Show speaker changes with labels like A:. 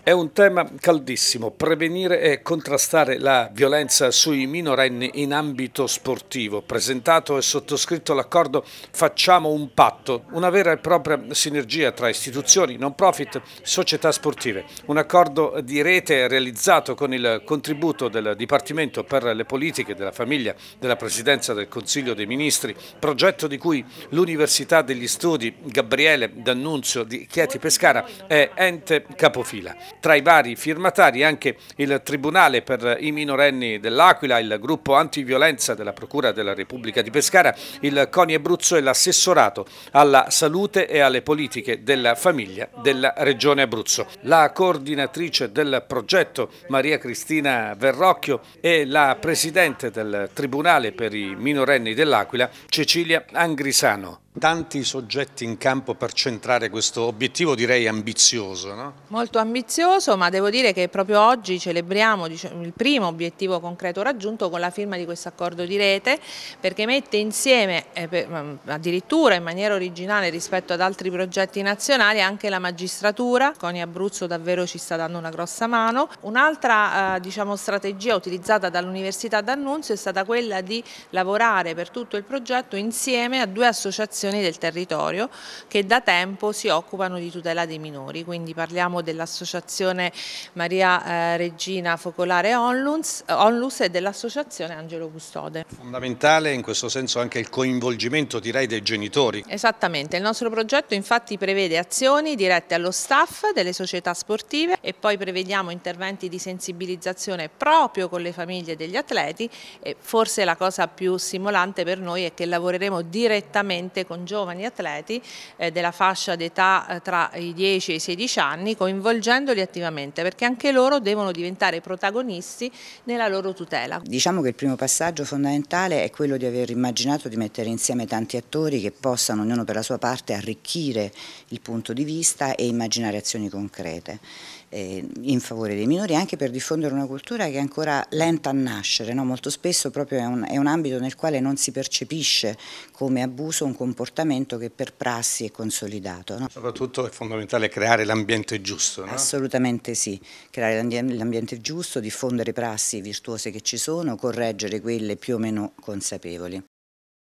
A: È un tema caldissimo, prevenire e contrastare la violenza sui minorenni in ambito sportivo. Presentato e sottoscritto l'accordo Facciamo un patto, una vera e propria sinergia tra istituzioni, non profit, società sportive. Un accordo di rete realizzato con il contributo del Dipartimento per le politiche della famiglia della Presidenza del Consiglio dei Ministri, progetto di cui l'Università degli Studi Gabriele D'Annunzio di Chieti Pescara è ente capofilo fila. Tra i vari firmatari anche il Tribunale per i minorenni dell'Aquila, il gruppo antiviolenza della Procura della Repubblica di Pescara, il CONI Abruzzo e l'assessorato alla salute e alle politiche della famiglia della Regione Abruzzo. La coordinatrice del progetto Maria Cristina Verrocchio e la presidente del Tribunale per i minorenni dell'Aquila Cecilia Angrisano. Tanti soggetti in campo per centrare questo obiettivo direi ambizioso. No?
B: Molto ambizioso ma devo dire che proprio oggi celebriamo il primo obiettivo concreto raggiunto con la firma di questo accordo di rete perché mette insieme eh, mm, addirittura in maniera originale rispetto ad altri progetti nazionali anche la magistratura, Coni Abruzzo davvero ci sta dando una grossa mano. Un'altra eh, diciamo, strategia utilizzata dall'Università d'Annunzio è stata quella di lavorare per tutto il progetto insieme a due associazioni associazioni del territorio che da tempo si occupano di tutela dei minori, quindi parliamo dell'associazione Maria eh, Regina Focolare eh, Onlus, e dell'associazione Angelo Custode.
A: Fondamentale in questo senso anche il coinvolgimento direi dei genitori.
B: Esattamente, il nostro progetto infatti prevede azioni dirette allo staff delle società sportive e poi prevediamo interventi di sensibilizzazione proprio con le famiglie degli atleti e forse la cosa più stimolante per noi è che lavoreremo direttamente con giovani atleti eh, della fascia d'età eh, tra i 10 e i 16 anni, coinvolgendoli attivamente perché anche loro devono diventare protagonisti nella loro tutela. Diciamo
C: che il primo passaggio fondamentale è quello di aver immaginato di mettere insieme tanti attori che possano, ognuno per la sua parte, arricchire il punto di vista e immaginare azioni concrete eh, in favore dei minori anche per diffondere una cultura che è ancora lenta a nascere, no? molto spesso proprio è un, è un ambito nel quale non si percepisce come abuso un comportamento comportamento che per prassi è consolidato. No?
A: Soprattutto è fondamentale creare l'ambiente giusto. No?
C: Assolutamente sì, creare l'ambiente giusto, diffondere prassi virtuose che ci sono, correggere quelle più o meno consapevoli.